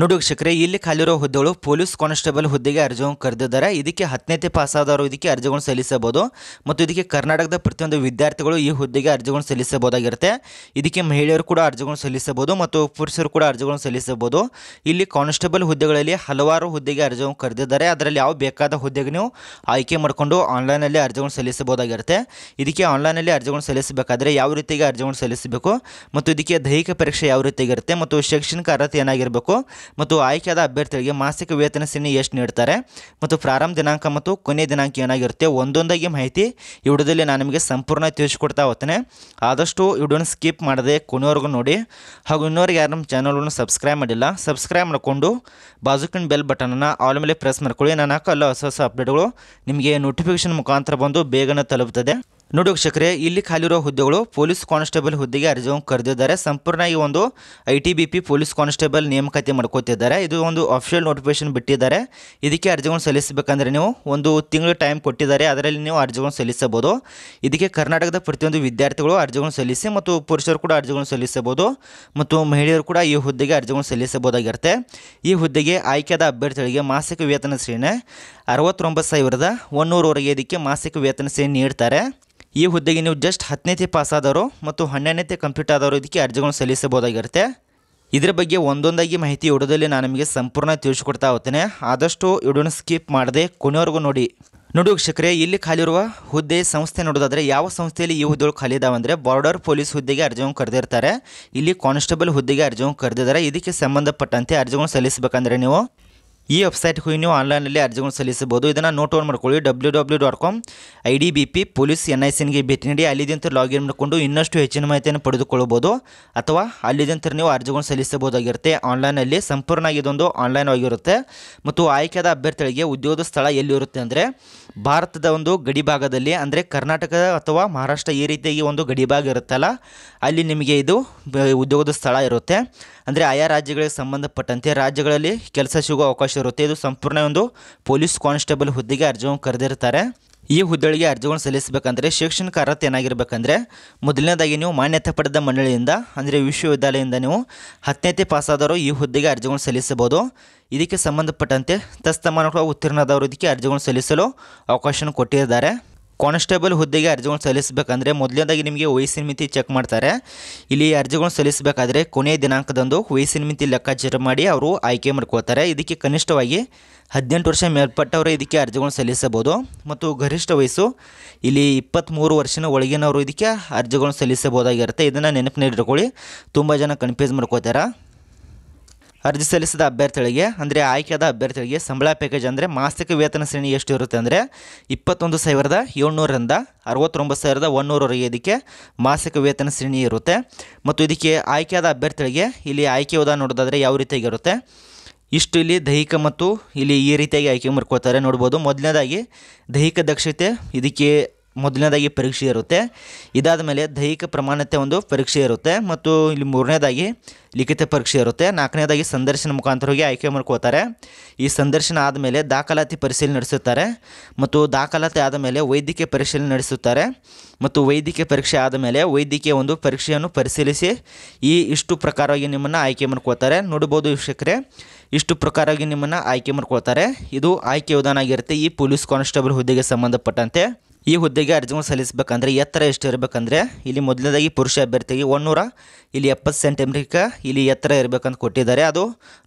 ನೋಡಿ ವೀಕ್ಷಕರೆ ಇಲ್ಲಿ ಖಾಲಿರೋ ಹುದ್ದೆಗಳು ಪೊಲೀಸ್ ಕಾನ್ಸ್ಟೇಬಲ್ ಹುದ್ದೆಗೆ ಅರ್ಜಿಗಳನ್ನು ಕರೆದಿದ್ದಾರೆ ಇದಕ್ಕೆ ಹತ್ತನೇತೆ ಪಾಸಾದವರು ಇದಕ್ಕೆ ಅರ್ಜಿಗಳನ್ನು ಸಲ್ಲಿಸಬಹುದು ಮತ್ತು ಇದಕ್ಕೆ ಕರ್ನಾಟಕದ ಪ್ರತಿಯೊಂದು ವಿದ್ಯಾರ್ಥಿಗಳು ಈ ಹುದ್ದೆಗೆ ಅರ್ಜಿಗಳನ್ನು ಸಲ್ಲಿಸಬಹುದಾಗಿರುತ್ತೆ ಇದಕ್ಕೆ ಮಹಿಳೆಯರು ಕೂಡ ಅರ್ಜಿಗಳನ್ನು ಸಲ್ಲಿಸಬಹುದು ಮತ್ತು ಪುರುಷರು ಕೂಡ ಅರ್ಜಿಗಳನ್ನು ಸಲ್ಲಿಸಬಹುದು ಇಲ್ಲಿ ಕಾನ್ಸ್ಟೇಬಲ್ ಹುದ್ದೆಗಳಲ್ಲಿ ಹಲವಾರು ಹುದ್ದೆಗೆ ಅರ್ಜಿಗಳನ್ನು ಕರೆದಿದ್ದಾರೆ ಅದರಲ್ಲಿ ಯಾವ ಬೇಕಾದ ಹುದ್ದೆಗೆ ನೀವು ಆಯ್ಕೆ ಮಾಡಿಕೊಂಡು ಆನ್ಲೈನಲ್ಲಿ ಅರ್ಜಿಗಳನ್ನು ಸಲ್ಲಿಸಬಹುದಾಗಿರುತ್ತೆ ಇದಕ್ಕೆ ಆನ್ಲೈನಲ್ಲಿ ಅರ್ಜಿಗಳನ್ನು ಸಲ್ಲಿಸಬೇಕಾದ್ರೆ ಯಾವ ರೀತಿಗೆ ಅರ್ಜಿಗಳನ್ನು ಸಲ್ಲಿಸಬೇಕು ಮತ್ತು ಇದಕ್ಕೆ ದೈಹಿಕ ಪರೀಕ್ಷೆ ಯಾವ ರೀತಿಯಾಗಿರುತ್ತೆ ಮತ್ತು ಶೈಕ್ಷಣಿಕ ಅರ್ಹತೆ ಏನಾಗಿರಬೇಕು ಮತ್ತು ಆಯ್ಕೆಯಾದ ಅಭ್ಯರ್ಥಿಗಳಿಗೆ ಮಾಸಿಕ ವೇತನ ಸಿನಿ ಎಷ್ಟು ನೀಡ್ತಾರೆ ಮತ್ತು ಪ್ರಾರಂಭ ದಿನಾಂಕ ಮತ್ತು ಕೊನೆಯ ದಿನಾಂಕ ಏನಾಗಿರುತ್ತೆ ಒಂದೊಂದಾಗಿ ಮಾಹಿತಿ ಈ ವಿಡಿಯೋದಲ್ಲಿ ನಾನು ನಿಮಗೆ ಸಂಪೂರ್ಣ ತಿಳಿಸ್ಕೊಡ್ತಾ ಹೋಗ್ತೇನೆ ಆದಷ್ಟು ವಿಡಿಯೋನ ಸ್ಕಿಪ್ ಮಾಡದೆ ಕೊನೆಯವರೆಗೂ ನೋಡಿ ಹಾಗೂ ಇನ್ನೋರಿಗೆ ಯಾರು ನಮ್ಮ ಚಾನಲ್ಗಳನ್ನು ಸಬ್ಸ್ಕ್ರೈಬ್ ಮಾಡಿಲ್ಲ ಸಬ್ಸ್ಕ್ರೈಬ್ ಮಾಡಿಕೊಂಡು ಬಾಜುಕಿನ ಬೆಲ್ ಬಟನನ್ನು ಆಲ್ ಮೇಲೆ ಪ್ರೆಸ್ ಮಾಡ್ಕೊಳ್ಳಿ ನಾನು ಹಾಕೋ ಎಲ್ಲ ಹೊಸ ಹೊಸ ಅಪ್ಡೇಟ್ಗಳು ನಿಮಗೆ ನೋಟಿಫಿಕೇಶನ್ ಮುಖಾಂತರ ಬಂದು ಬೇಗನೆ ತಲುಪುತ್ತದೆ ನೋಡಿ ವೀಕ್ಷಕರೇ ಇಲ್ಲಿ ಖಾಲಿರೋ ಹುದ್ದೆಗಳು ಪೊಲೀಸ್ ಕಾನ್ಸ್ಟೇಬಲ್ ಹುದ್ದೆಗೆ ಅರ್ಜಿ ಕರೆದಿದ್ದಾರೆ ಸಂಪೂರ್ಣ ಈ ಒಂದು I T B P police constable ನೇಮಕಾತಿ ಮಾಡ್ಕೋತಿದ್ದಾರೆ ಇದು ಒಂದು ಅಫಿಷಿಯಲ್ ನೋಟಿಫಿಕೇಶನ್ ಬಿಟ್ಟಿದ್ದಾರೆ ಇದಕ್ಕೆ ಅರ್ಜಿಗಳನ್ನು ಸಲ್ಲಿಸಬೇಕಂದ್ರೆ ನೀವು ಒಂದು ತಿಂಗಳು ಟೈಮ್ ಕೊಟ್ಟಿದ್ದಾರೆ ಅದರಲ್ಲಿ ನೀವು ಅರ್ಜಿಗಳನ್ನು ಸಲ್ಲಿಸಬಹುದು ಇದಕ್ಕೆ ಕರ್ನಾಟಕದ ಪ್ರತಿಯೊಂದು ವಿದ್ಯಾರ್ಥಿಗಳು ಅರ್ಜಿಗಳನ್ನು ಸಲ್ಲಿಸಿ ಮತ್ತು ಪುರುಷರು ಕೂಡ ಅರ್ಜಿಗಳನ್ನು ಸಲ್ಲಿಸಬಹುದು ಮತ್ತು ಮಹಿಳೆಯರು ಕೂಡ ಈ ಹುದ್ದೆಗೆ ಅರ್ಜಿಗಳನ್ನು ಸಲ್ಲಿಸಬಹುದಾಗಿರುತ್ತೆ ಈ ಹುದ್ದೆಗೆ ಆಯ್ಕೆಯಾದ ಅಭ್ಯರ್ಥಿಗಳಿಗೆ ಮಾಸಿಕ ವೇತನ ಶ್ರೇಣಿ ಅರವತ್ತೊಂಬತ್ತು ಸಾವಿರದ ಒನ್ನೂರವರೆಗೆ ಇದಕ್ಕೆ ಮಾಸಿಕ ವೇತನ ಶ್ರೇಣಿ ನೀಡ್ತಾರೆ ಈ ಹುದ್ದೆಗೆ ನೀವು ಜಸ್ಟ್ ಹತ್ತನೇತಿ ಪಾಸಾದವರು ಮತ್ತು ಹನ್ನೆರಡನೇತಿ ಕಂಪ್ಲೀಟ್ ಆದವರು ಇದಕ್ಕೆ ಅರ್ಜಿಗಳನ್ನು ಸಲ್ಲಿಸಬಹುದಾಗಿರುತ್ತೆ ಇದರ ಬಗ್ಗೆ ಒಂದೊಂದಾಗಿ ಮಾಹಿತಿ ಇಡೋದಲ್ಲಿ ನಾನು ನಿಮಗೆ ಸಂಪೂರ್ಣ ತಿಳಿಸಿಕೊಡ್ತಾ ಹೋಗ್ತೇನೆ ಆದಷ್ಟು ವಿಡಿಯೋನ ಸ್ಕಿಪ್ ಮಾಡದೆ ಕೊನೆಯವರೆಗೂ ನೋಡಿ ನೋಡಿ ವೀಕ್ಷಕರೇ ಇಲ್ಲಿ ಖಾಲಿರುವ ಹುದ್ದೆ ಸಂಸ್ಥೆ ನೋಡೋದಾದರೆ ಯಾವ ಸಂಸ್ಥೆಯಲ್ಲಿ ಈ ಹುದ್ದೆಗಳು ಖಾಲಿ ಇದಾವಂದರೆ ಬಾರ್ಡರ್ ಪೊಲೀಸ್ ಹುದ್ದೆಗೆ ಅರ್ಜಿಗಳನ್ನು ಕರೆದಿರ್ತಾರೆ ಇಲ್ಲಿ ಕಾನ್ಸ್ಟೇಬಲ್ ಹುದ್ದೆಗೆ ಅರ್ಜಿಗಳನ್ನು ಕರೆದಿದ್ದಾರೆ ಇದಕ್ಕೆ ಸಂಬಂಧಪಟ್ಟಂತೆ ಅರ್ಜಿಗಳನ್ನು ಸಲ್ಲಿಸಬೇಕಂದ್ರೆ ನೀವು ಈ ಹೋಗಿ ನೀವು ಆನ್ಲೈನಲ್ಲಿ ಅರ್ಜಿಗಳನ್ನು ಸಲ್ಲಿಸಬಹುದು ಇದನ್ನು ನೋಟ್ ಓನ್ ಮಾಡ್ಕೊಳ್ಳಿ W W dot com I D B P police N I ಸಿನ್ಗೆ ಭೇಟಿ ನೀಡಿ ಅಲ್ಲಿದ್ದಂತ ಲಾಗಿನ್ ಮಾಡಿಕೊಂಡು ಇನ್ನಷ್ಟು ಹೆಚ್ಚಿನ ಮಾಹಿತಿಯನ್ನು ಪಡೆದುಕೊಳ್ಳಬಹುದು ಅಥವಾ ಅಲ್ಲಿದ್ದಂತ ನೀವು ಅರ್ಜಿಗಳನ್ನು ಸಲ್ಲಿಸಬಹುದಾಗಿರುತ್ತೆ ಆನ್ಲೈನಲ್ಲಿ ಸಂಪೂರ್ಣವಾಗಿ ಇದೊಂದು ಆನ್ಲೈನ್ ಆಗಿರುತ್ತೆ ಮತ್ತು ಆಯ್ಕೆಯಾದ ಅಭ್ಯರ್ಥಿಗಳಿಗೆ ಉದ್ಯೋಗದ ಸ್ಥಳ ಎಲ್ಲಿರುತ್ತೆ ಅಂದರೆ ಭಾರತದ ಒಂದು ಗಡಿಭಾಗದಲ್ಲಿ ಅಂದರೆ ಕರ್ನಾಟಕ ಅಥವಾ ಮಹಾರಾಷ್ಟ್ರ ಈ ರೀತಿಯಾಗಿ ಒಂದು ಗಡಿಭಾಗ ಇರುತ್ತಲ್ಲ ಅಲ್ಲಿ ನಿಮಗೆ ಇದು ಉದ್ಯೋಗದ ಸ್ಥಳ ಇರುತ್ತೆ ಅಂದರೆ ಆಯಾ ರಾಜ್ಯಗಳಿಗೆ ಸಂಬಂಧಪಟ್ಟಂತೆ ರಾಜ್ಯಗಳಲ್ಲಿ ಕೆಲಸ ಸಿಗುವ ಅವಕಾಶ ಇರುತ್ತೆ ಇದು ಸಂಪೂರ್ಣ ಒಂದು ಪೊಲೀಸ್ ಕಾನ್ಸ್ಟೇಬಲ್ ಹುದ್ದೆಗೆ ಅರ್ಜಿಗಳನ್ನು ಕರೆದಿರ್ತಾರೆ ಈ ಹುದ್ದೆಗಳಿಗೆ ಅರ್ಜಿಗಳನ್ನು ಸಲ್ಲಿಸಬೇಕಂದ್ರೆ ಶೈಕ್ಷಣಿಕ ಅರ್ಹತೆ ಏನಾಗಿರಬೇಕಂದ್ರೆ ಮೊದಲನೇದಾಗಿ ನೀವು ಮಾನ್ಯತೆ ಪಡೆದ ಮಂಡಳಿಯಿಂದ ಅಂದರೆ ವಿಶ್ವವಿದ್ಯಾಲಯದಿಂದ ನೀವು ಹತ್ತನೇತೆ ಪಾಸಾದವರು ಈ ಹುದ್ದೆಗೆ ಅರ್ಜಿಗಳನ್ನು ಸಲ್ಲಿಸಬಹುದು ಇದಕ್ಕೆ ಸಂಬಂಧಪಟ್ಟಂತೆ ತಸ್ತಮಾನಗಳು ಉತ್ತೀರ್ಣದವರು ಇದಕ್ಕೆ ಅರ್ಜಿಗಳನ್ನು ಸಲ್ಲಿಸಲು ಅವಕಾಶವನ್ನು ಕೊಟ್ಟಿದ್ದಾರೆ ಕಾನ್ಸ್ಟೇಬಲ್ ಹುದ್ದೆಗೆ ಅರ್ಜಿಗಳು ಸಲ್ಲಿಸಬೇಕಂದ್ರೆ ಮೊದಲನೇದಾಗಿ ನಿಮಗೆ ವಯಸ್ಸಿನ ಮಿತಿ ಚೆಕ್ ಮಾಡ್ತಾರೆ ಇಲ್ಲಿ ಅರ್ಜಿಗಳು ಸಲ್ಲಿಸಬೇಕಾದ್ರೆ ಕೊನೆಯ ದಿನಾಂಕದಂದು ವಯಸ್ಸಿನ ಮಿತಿ ಲೆಕ್ಕಾಚಾರ ಮಾಡಿ ಅವರು ಆಯ್ಕೆ ಮಾಡ್ಕೋತಾರೆ ಇದಕ್ಕೆ ಕನಿಷ್ಠವಾಗಿ ಹದಿನೆಂಟು ವರ್ಷ ಮೇಲ್ಪಟ್ಟವರು ಇದಕ್ಕೆ ಅರ್ಜಿಗಳನ್ನು ಸಲ್ಲಿಸಬಹುದು ಮತ್ತು ಗರಿಷ್ಠ ವಯಸ್ಸು ಇಲ್ಲಿ ಇಪ್ಪತ್ತ್ಮೂರು ವರ್ಷನ ಒಳಗಿನವರು ಇದಕ್ಕೆ ಅರ್ಜಿಗಳನ್ನು ಸಲ್ಲಿಸಬಹುದಾಗಿರುತ್ತೆ ಇದನ್ನು ನೆನಪಿನಲ್ಲಿಟ್ಕೊಳ್ಳಿ ತುಂಬ ಜನ ಕನ್ಫ್ಯೂಸ್ ಮಾಡ್ಕೋತಾರೆ ಅರ್ಜಿ ಸಲ್ಲಿಸಿದ ಅಭ್ಯರ್ಥಿಗಳಿಗೆ ಅಂದರೆ ಆಯ್ಕೆಯಾದ ಅಭ್ಯರ್ಥಿಗಳಿಗೆ ಸಂಬಳ ಪ್ಯಾಕೇಜ್ ಅಂದರೆ ಮಾಸಿಕ ವೇತನ ಶ್ರೇಣಿ ಎಷ್ಟು ಇರುತ್ತೆ ಅಂದರೆ ಇಪ್ಪತ್ತೊಂದು ಸಾವಿರದ ಏಳ್ನೂರರಿಂದ ಅರವತ್ತೊಂಬತ್ತು ಸಾವಿರದ ಒನ್ನೂರವರೆಗೆ ಇದಕ್ಕೆ ಮಾಸಿಕ ವೇತನ ಶ್ರೇಣಿ ಇರುತ್ತೆ ಮತ್ತು ಇದಕ್ಕೆ ಆಯ್ಕೆಯಾದ ಅಭ್ಯರ್ಥಿಗಳಿಗೆ ಇಲ್ಲಿ ಆಯ್ಕೆ ಹೋದ ನೋಡೋದಾದರೆ ಯಾವ ರೀತಿಯಾಗಿರುತ್ತೆ ಇಷ್ಟು ಇಲ್ಲಿ ದೈಹಿಕ ಮತ್ತು ಇಲ್ಲಿ ಈ ರೀತಿಯಾಗಿ ಆಯ್ಕೆ ಮಾಡ್ಕೋತಾರೆ ನೋಡ್ಬೋದು ಮೊದಲನೇದಾಗಿ ದೈಹಿಕ ದಕ್ಷತೆ ಇದಕ್ಕೆ ಮೊದಲನೇದಾಗಿ ಪರೀಕ್ಷೆ ಇರುತ್ತೆ ಇದಾದ ಮೇಲೆ ದೈಹಿಕ ಪ್ರಮಾಣತೆ ಒಂದು ಪರೀಕ್ಷೆ ಇರುತ್ತೆ ಮತ್ತು ಇಲ್ಲಿ ಮೂರನೇದಾಗಿ ಲಿಖಿತ ಪರೀಕ್ಷೆ ಇರುತ್ತೆ ನಾಲ್ಕನೇದಾಗಿ ಸಂದರ್ಶನ ಮುಖಾಂತರ ಹೋಗಿ ಆಯ್ಕೆ ಮಾಡ್ಕೋತಾರೆ ಈ ಸಂದರ್ಶನ ಆದಮೇಲೆ ದಾಖಲಾತಿ ಪರಿಶೀಲನೆ ನಡೆಸುತ್ತಾರೆ ಮತ್ತು ದಾಖಲಾತಿ ಆದಮೇಲೆ ವೈದ್ಯಕೀಯ ಪರಿಶೀಲನೆ ನಡೆಸುತ್ತಾರೆ ಮತ್ತು ವೈದ್ಯಕೀಯ ಪರೀಕ್ಷೆ ಆದಮೇಲೆ ವೈದ್ಯಕೀಯ ಒಂದು ಪರೀಕ್ಷೆಯನ್ನು ಪರಿಶೀಲಿಸಿ ಈ ಇಷ್ಟು ಪ್ರಕಾರವಾಗಿ ನಿಮ್ಮನ್ನು ಆಯ್ಕೆ ಮಾಡ್ಕೋತಾರೆ ನೋಡ್ಬೋದು ವೀಕ್ಷಕರೇ ಇಷ್ಟು ಪ್ರಕಾರವಾಗಿ ನಿಮ್ಮನ್ನು ಆಯ್ಕೆ ಮಾಡ್ಕೊಳ್ತಾರೆ ಇದು ಆಯ್ಕೆ ವಿಧಾನ ಆಗಿರುತ್ತೆ ಈ ಪೊಲೀಸ್ ಕಾನ್ಸ್ಟೇಬಲ್ ಹುದ್ದೆಗೆ ಸಂಬಂಧಪಟ್ಟಂತೆ ಈ ಹುದ್ದೆಗೆ ಅರ್ಜಿಗಳು ಸಲ್ಲಿಸಬೇಕಂದ್ರೆ ಎತ್ತರ ಎಷ್ಟು ಇರಬೇಕಂದ್ರೆ ಇಲ್ಲಿ ಮೊದಲನೇದಾಗಿ ಪುರುಷ ಅಭ್ಯರ್ಥಿಗೆ ಒನ್ನೂರ ಇಲ್ಲಿ ಎಪ್ಪತ್ತು ಸೆಂಟಿಮೀಟ್ರಿಗೆ ಇಲ್ಲಿ ಎತ್ತರ ಇರಬೇಕಂತ ಕೊಟ್ಟಿದ್ದಾರೆ ಅದು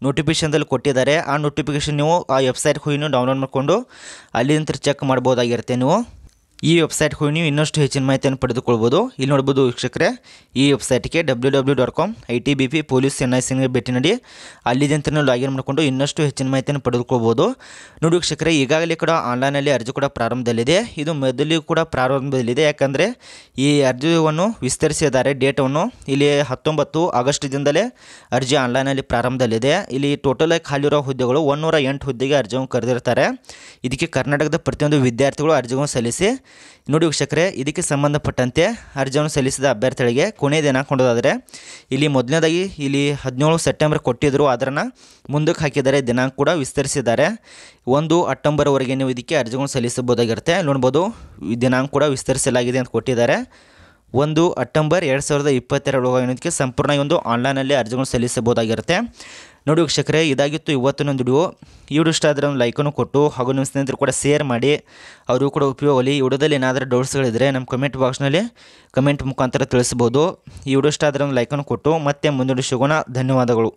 ನೋಟಿಫಿಕೇಷನ್ದಲ್ಲಿ ಕೊಟ್ಟಿದ್ದಾರೆ ಆ ನೋಟಿಫಿಕೇಷನ್ ನೀವು ಆ ವೆಬ್ಸೈಟ್ ಹೋಗಿ ಡೌನ್ಲೋಡ್ ಮಾಡಿಕೊಂಡು ಅಲ್ಲಿಂದ ಚೆಕ್ ಮಾಡ್ಬೋದಾಗಿರುತ್ತೆ ನೀವು ಈ ವೆಬ್ಸೈಟ್ ಹೋಗಿ ನೀವು ಇನ್ನಷ್ಟು ಹೆಚ್ಚಿನ ಮಾಹಿತಿಯನ್ನು ಪಡೆದುಕೊಳ್ಬೋದು ಇಲ್ಲಿ ನೋಡ್ಬೋದು ವೀಕ್ಷಕರೇ ಈ ವೆಬ್ಸೈಟ್ಗೆ W W dot com I T B P police N I ಸಿಂಗ್ಗೆ ಭೇಟಿ ನೀಡಿ ಅಲ್ಲಿದ್ದಂತೆಯೂ ಲಾಗಿನ್ ಮಾಡಿಕೊಂಡು ಇನ್ನಷ್ಟು ಹೆಚ್ಚಿನ ಮಾಹಿತಿಯನ್ನು ಪಡೆದುಕೊಳ್ಬೋದು ನೋಡಿ ವೀಕ್ಷಕರೇ ಈಗಾಗಲೇ ಕೂಡ ಆನ್ಲೈನಲ್ಲಿ ಅರ್ಜಿ ಕೂಡ ಪ್ರಾರಂಭದಲ್ಲಿದೆ ಇದು ಮೊದಲಿಗೂ ಕೂಡ ಪ್ರಾರಂಭದಲ್ಲಿದೆ ಯಾಕಂದರೆ ಈ ಅರ್ಜಿಯನ್ನು ವಿಸ್ತರಿಸಿದ್ದಾರೆ ಡೇಟವನ್ನು ಇಲ್ಲಿ ಹತ್ತೊಂಬತ್ತು ಆಗಸ್ಟ್ದಿಂದಲೇ ಅರ್ಜಿ ಆನ್ಲೈನಲ್ಲಿ ಪ್ರಾರಂಭದಲ್ಲಿದೆ ಇಲ್ಲಿ ಟೋಟಲಾಗಿ ಖಾಲಿರೋ ಹುದ್ದೆಗಳು ಒನ್ನೂರ ಎಂಟು ಹುದ್ದೆಗೆ ಅರ್ಜಿಯನ್ನು ಕರೆದಿರ್ತಾರೆ ಇದಕ್ಕೆ ಕರ್ನಾಟಕದ ಪ್ರತಿಯೊಂದು ವಿದ್ಯಾರ್ಥಿಗಳು ಅರ್ಜಿಗಳನ್ನು ಸಲ್ಲಿಸಿ ನೋಡಿ ವೀಕ್ಷಕರೇ ಇದಕ್ಕೆ ಸಂಬಂಧಪಟ್ಟಂತೆ ಅರ್ಜಿಯನ್ನು ಸಲ್ಲಿಸಿದ ಅಭ್ಯರ್ಥಿಗಳಿಗೆ ಕೊನೆಯ ದಿನಾಂಕ ಕೊಡೋದಾದರೆ ಇಲ್ಲಿ ಮೊದಲನೇದಾಗಿ ಇಲ್ಲಿ ಹದಿನೇಳು ಸೆಪ್ಟೆಂಬರ್ ಕೊಟ್ಟಿದ್ದರು ಅದನ್ನು ಮುಂದಕ್ಕೆ ಹಾಕಿದ್ದಾರೆ ದಿನಾಂಕ ಕೂಡ ವಿಸ್ತರಿಸಿದ್ದಾರೆ ಒಂದು ಅಕ್ಟೋಬರ್ವರೆಗೆ ನೀವು ಇದಕ್ಕೆ ಅರ್ಜಿಗಳನ್ನು ಸಲ್ಲಿಸಬಹುದಾಗಿರುತ್ತೆ ನೋಡ್ಬೋದು ದಿನಾಂಕ ಕೂಡ ವಿಸ್ತರಿಸಲಾಗಿದೆ ಅಂತ ಕೊಟ್ಟಿದ್ದಾರೆ ಒಂದು ಅಕ್ಟೋಬರ್ ಎರಡು ಸಾವಿರದ ಇಪ್ಪತ್ತೆರಡು ಸಂಪೂರ್ಣ ಒಂದು ಆನ್ಲೈನಲ್ಲಿ ಅರ್ಜಿಗಳನ್ನು ಸಲ್ಲಿಸಬಹುದಾಗಿರುತ್ತೆ ನೋಡಿ ವೀಕ್ಷಕರೇ ಇದಾಗಿತ್ತು ಇವತ್ತಿನ ವಿಡಿಯೋ ಈ ವಿಡಿಯೋ ಇಷ್ಟ ಆದರೆ ಒಂದು ಲೈಕನ್ನು ಕೊಟ್ಟು ಹಾಗೂ ನಿಮ್ಮ ಸ್ನೇಹಿತರು ಕೂಡ ಶೇರ್ ಮಾಡಿ ಅವರಿಗೂ ಕೂಡ ಉಪಯೋಗಲಿ ಈ ವಿಡಿಯೋದಲ್ಲಿ ಏನಾದರೂ ಡೌಟ್ಸ್ಗಳಿದ್ದರೆ ನಮ್ಮ ಕಮೆಂಟ್ ಬಾಕ್ಸ್ನಲ್ಲಿ ಕಮೆಂಟ್ ಮುಖಾಂತರ ತಿಳಿಸ್ಬೋದು ಈ ವಿಡಿಯೋ ಇಷ್ಟ ಆದರೆ ಒಂದು ಲೈಕನ್ನು ಕೊಟ್ಟು ಮತ್ತೆ ಮುಂದಿನ ಸಿಗೋಣ ಧನ್ಯವಾದಗಳು